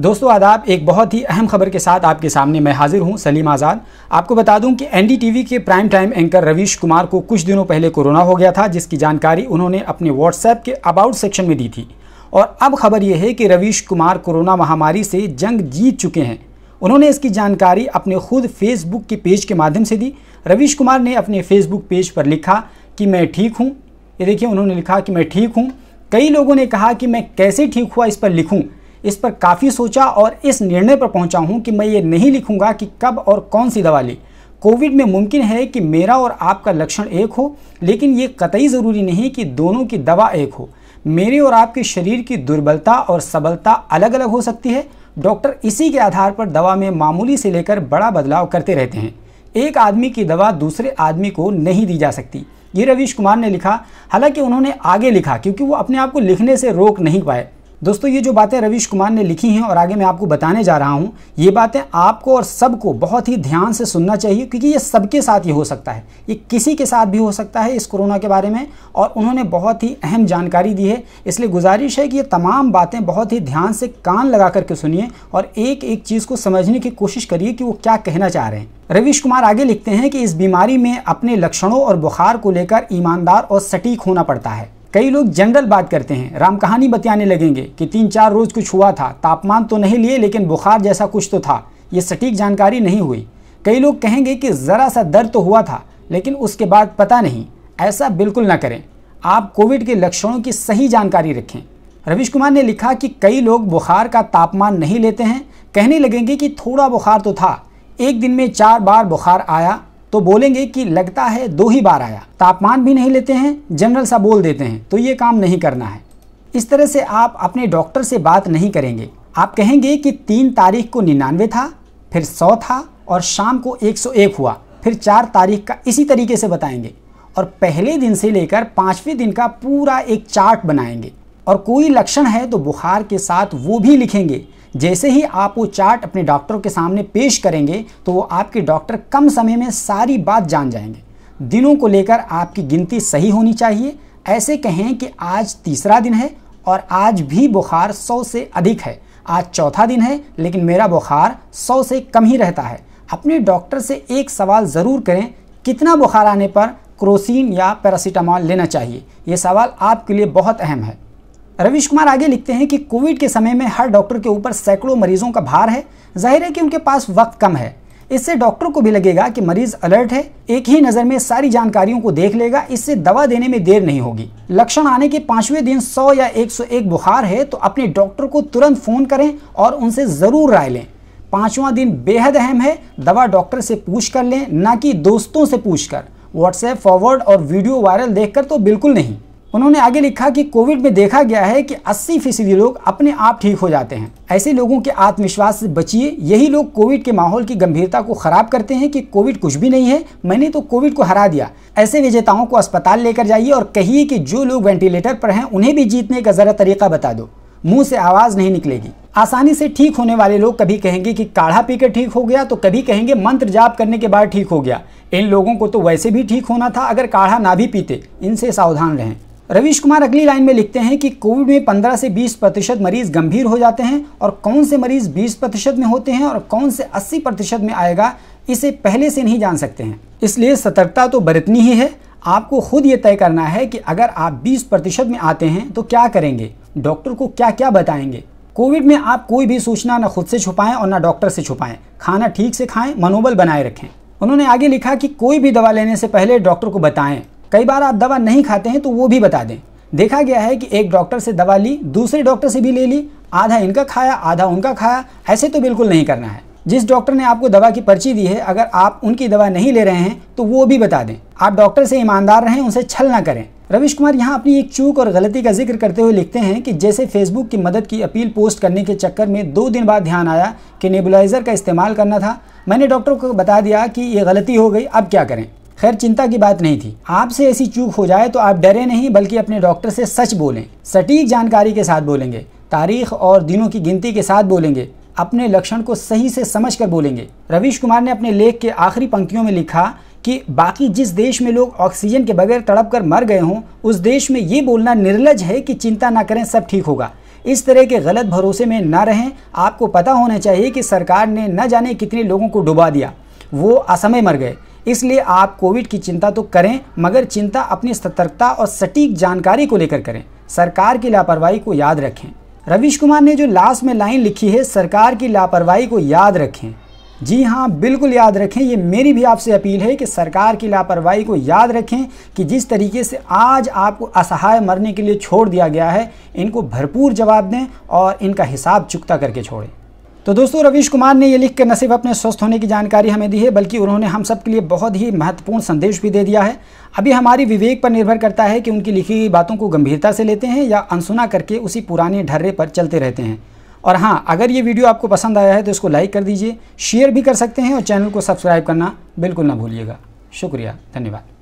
दोस्तों आदाब एक बहुत ही अहम खबर के साथ आपके सामने मैं हाजिर हूं सलीम आज़ाद आपको बता दूं कि एनडीटीवी के prime time anchor Ravish Kumar को कुछ दिनों पहले कोरोना हो गया था जिसकी जानकारी उन्होंने अपने व्हाट्सएप के अबाउट सेक्शन में दी थी और अब खबर यह है कि रवीश कुमार कोरोना महामारी से जंग जीत चुके हैं उन्होंने इसकी जानकारी अपने खुद फेसबुक के पेज के माध्यम से दी रवीश कुमार ने अपने फेसबुक पेज पर लिखा कि मैं ठीक हूँ ये देखिए उन्होंने लिखा कि मैं ठीक हूँ कई लोगों ने कहा कि मैं कैसे ठीक हुआ इस पर लिखूँ इस पर काफ़ी सोचा और इस निर्णय पर पहुंचा हूं कि मैं ये नहीं लिखूंगा कि कब और कौन सी दवा ली कोविड में मुमकिन है कि मेरा और आपका लक्षण एक हो लेकिन ये कतई ज़रूरी नहीं कि दोनों की दवा एक हो मेरे और आपके शरीर की दुर्बलता और सबलता अलग अलग हो सकती है डॉक्टर इसी के आधार पर दवा में मामूली से लेकर बड़ा बदलाव करते रहते हैं एक आदमी की दवा दूसरे आदमी को नहीं दी जा सकती ये रवीश कुमार ने लिखा हालांकि उन्होंने आगे लिखा क्योंकि वो अपने आप को लिखने से रोक नहीं पाए दोस्तों ये जो बातें रवीश कुमार ने लिखी हैं और आगे मैं आपको बताने जा रहा हूँ ये बातें आपको और सबको बहुत ही ध्यान से सुनना चाहिए क्योंकि ये सबके साथ ये हो सकता है ये किसी के साथ भी हो सकता है इस कोरोना के बारे में और उन्होंने बहुत ही अहम जानकारी दी है इसलिए गुजारिश है कि ये तमाम बातें बहुत ही ध्यान से कान लगा करके सुनिए और एक एक चीज़ को समझने की कोशिश करिए कि वो क्या कहना चाह रहे हैं रवीश कुमार आगे लिखते हैं कि इस बीमारी में अपने लक्षणों और बुखार को लेकर ईमानदार और सटीक होना पड़ता है कई लोग जनरल बात करते हैं राम कहानी बतियाने लगेंगे कि तीन चार रोज़ कुछ हुआ था तापमान तो नहीं लिए लेकिन बुखार जैसा कुछ तो था ये सटीक जानकारी नहीं हुई कई लोग कहेंगे कि ज़रा सा दर्द तो हुआ था लेकिन उसके बाद पता नहीं ऐसा बिल्कुल ना करें आप कोविड के लक्षणों की सही जानकारी रखें रविश कुमार ने लिखा कि कई लोग बुखार का तापमान नहीं लेते हैं कहने लगेंगे कि थोड़ा बुखार तो था एक दिन में चार बार बुखार आया तो बोलेंगे कि लगता है दो ही बार आया तापमान भी नहीं लेते हैं जनरल सा बोल देते हैं तो ये काम नहीं करना है इस तरह से आप अपने डॉक्टर से बात नहीं करेंगे आप कहेंगे कि तीन तारीख को निन्यानवे था फिर सौ था और शाम को एक सौ एक हुआ फिर चार तारीख का इसी तरीके से बताएंगे और पहले दिन से लेकर पाँचवें दिन का पूरा एक चार्ट बनाएंगे और कोई लक्षण है तो बुखार के साथ वो भी लिखेंगे जैसे ही आप वो चार्ट अपने डॉक्टर के सामने पेश करेंगे तो वो आपके डॉक्टर कम समय में सारी बात जान जाएंगे दिनों को लेकर आपकी गिनती सही होनी चाहिए ऐसे कहें कि आज तीसरा दिन है और आज भी बुखार सौ से अधिक है आज चौथा दिन है लेकिन मेरा बुखार सौ से कम ही रहता है अपने डॉक्टर से एक सवाल ज़रूर करें कितना बुखार आने पर क्रोसिन या पैरासीटामॉल लेना चाहिए ये सवाल आपके लिए बहुत अहम है रविश कुमार आगे लिखते हैं कि कोविड के समय में हर डॉक्टर के ऊपर सैकड़ों मरीजों का भार है जाहिर है कि उनके पास वक्त कम है इससे डॉक्टर को भी लगेगा कि मरीज अलर्ट है एक ही नज़र में सारी जानकारियों को देख लेगा इससे दवा देने में देर नहीं होगी लक्षण आने के पांचवें दिन 100 या 101 बुखार है तो अपने डॉक्टर को तुरंत फ़ोन करें और उनसे ज़रूर राय लें पाँचवा दिन बेहद अहम है दवा डॉक्टर से पूछ कर लें ना कि दोस्तों से पूछ कर व्हाट्सएप फॉरवर्ड और वीडियो वायरल देखकर तो बिल्कुल नहीं उन्होंने आगे लिखा कि कोविड में देखा गया है कि 80 फीसदी लोग अपने आप ठीक हो जाते हैं ऐसे लोगों के आत्मविश्वास से बचिए यही लोग कोविड के माहौल की गंभीरता को खराब करते हैं कि कोविड कुछ भी नहीं है मैंने तो कोविड को हरा दिया ऐसे विजेताओं को अस्पताल लेकर जाइए और कहिए कि जो लोग वेंटिलेटर पर हैं उन्हें भी जीतने का ज़रा तरीका बता दो मुंह से आवाज़ नहीं निकलेगी आसानी से ठीक होने वाले लोग कभी कहेंगे कि काढ़ा पीकर ठीक हो गया तो कभी कहेंगे मंत्र जाप करने के बाद ठीक हो गया इन लोगों को तो वैसे भी ठीक होना था अगर काढ़ा ना भी पीते इनसे सावधान रहें रवीश कुमार अगली लाइन में लिखते हैं कि कोविड में 15 से 20 प्रतिशत मरीज गंभीर हो जाते हैं और कौन से मरीज 20 प्रतिशत में होते हैं और कौन से 80 प्रतिशत में आएगा इसे पहले से नहीं जान सकते हैं इसलिए सतर्कता तो बरतनी ही है आपको खुद ये तय करना है कि अगर आप 20 प्रतिशत में आते हैं तो क्या करेंगे डॉक्टर को क्या क्या बताएंगे कोविड में आप कोई भी सूचना ना खुद से छुपाएं और न डॉक्टर से छुपाएं खाना ठीक से खाएं मनोबल बनाए रखें उन्होंने आगे लिखा कि कोई भी दवा लेने से पहले डॉक्टर को बताएं कई बार आप दवा नहीं खाते हैं तो वो भी बता दें देखा गया है कि एक डॉक्टर से दवा ली दूसरे डॉक्टर से भी ले ली आधा इनका खाया आधा उनका खाया ऐसे तो बिल्कुल नहीं करना है जिस डॉक्टर ने आपको दवा की पर्ची दी है अगर आप उनकी दवा नहीं ले रहे हैं तो वो भी बता दें आप डॉक्टर से ईमानदार रहें उनसे छल ना करें रविश कुमार यहाँ अपनी एक चूक और गलती का जिक्र करते हुए लिखते हैं कि जैसे फेसबुक की मदद की अपील पोस्ट करने के चक्कर में दो दिन बाद ध्यान आया कि नेबुलाइज़र का इस्तेमाल करना था मैंने डॉक्टर को बता दिया कि ये गलती हो गई अब क्या करें खैर चिंता की बात नहीं थी आपसे ऐसी चूक हो जाए तो आप डरे नहीं बल्कि अपने डॉक्टर से सच बोलें सटीक जानकारी के साथ बोलेंगे तारीख और दिनों की गिनती के साथ बोलेंगे अपने लक्षण को सही से समझ कर बोलेंगे रवीश कुमार ने अपने लेख के आखिरी पंक्तियों में लिखा कि बाकी जिस देश में लोग ऑक्सीजन के बगैर तड़प कर मर गए हों उस देश में ये बोलना निर्लज है कि चिंता ना करें सब ठीक होगा इस तरह के गलत भरोसे में ना रहें आपको पता होना चाहिए कि सरकार ने न जाने कितने लोगों को डुबा दिया वो असमय मर गए इसलिए आप कोविड की चिंता तो करें मगर चिंता अपनी सतर्कता और सटीक जानकारी को लेकर करें सरकार की लापरवाही को याद रखें रवीश कुमार ने जो लास्ट में लाइन लिखी है सरकार की लापरवाही को याद रखें जी हाँ बिल्कुल याद रखें ये मेरी भी आपसे अपील है कि सरकार की लापरवाही को याद रखें कि जिस तरीके से आज आपको असहाय मरने के लिए छोड़ दिया गया है इनको भरपूर जवाब दें और इनका हिसाब चुकता करके छोड़ें तो दोस्तों रवीश कुमार ने ये लिख कर न सिर्फ अपने स्वस्थ होने की जानकारी हमें दी है बल्कि उन्होंने हम सब के लिए बहुत ही महत्वपूर्ण संदेश भी दे दिया है अभी हमारी विवेक पर निर्भर करता है कि उनकी लिखी गई बातों को गंभीरता से लेते हैं या अनसुना करके उसी पुराने ढर्रे पर चलते रहते हैं और हाँ अगर ये वीडियो आपको पसंद आया है तो इसको लाइक कर दीजिए शेयर भी कर सकते हैं और चैनल को सब्सक्राइब करना बिल्कुल ना भूलिएगा शुक्रिया धन्यवाद